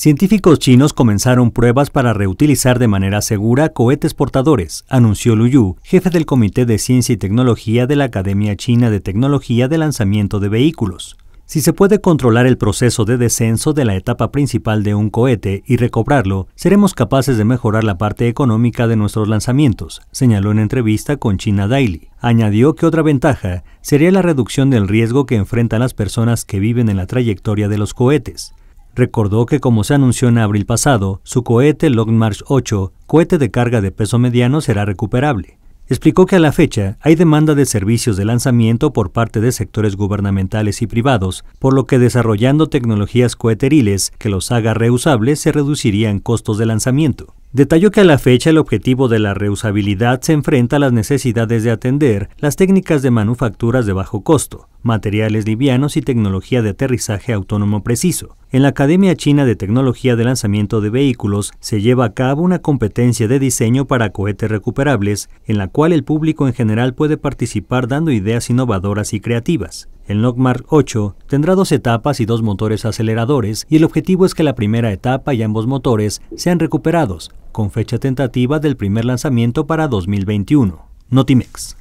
Científicos chinos comenzaron pruebas para reutilizar de manera segura cohetes portadores, anunció Lu Yu, jefe del Comité de Ciencia y Tecnología de la Academia China de Tecnología de Lanzamiento de Vehículos. Si se puede controlar el proceso de descenso de la etapa principal de un cohete y recobrarlo, seremos capaces de mejorar la parte económica de nuestros lanzamientos, señaló en entrevista con China Daily. Añadió que otra ventaja sería la reducción del riesgo que enfrentan las personas que viven en la trayectoria de los cohetes recordó que como se anunció en abril pasado, su cohete Long March 8, cohete de carga de peso mediano, será recuperable. Explicó que a la fecha hay demanda de servicios de lanzamiento por parte de sectores gubernamentales y privados, por lo que desarrollando tecnologías coheteriles que los haga reusables se reducirían costos de lanzamiento. Detalló que a la fecha el objetivo de la reusabilidad se enfrenta a las necesidades de atender las técnicas de manufacturas de bajo costo, materiales livianos y tecnología de aterrizaje autónomo preciso. En la Academia China de Tecnología de Lanzamiento de Vehículos se lleva a cabo una competencia de diseño para cohetes recuperables, en la cual el público en general puede participar dando ideas innovadoras y creativas. El Nokmark 8 tendrá dos etapas y dos motores aceleradores, y el objetivo es que la primera etapa y ambos motores sean recuperados, con fecha tentativa del primer lanzamiento para 2021. Notimex.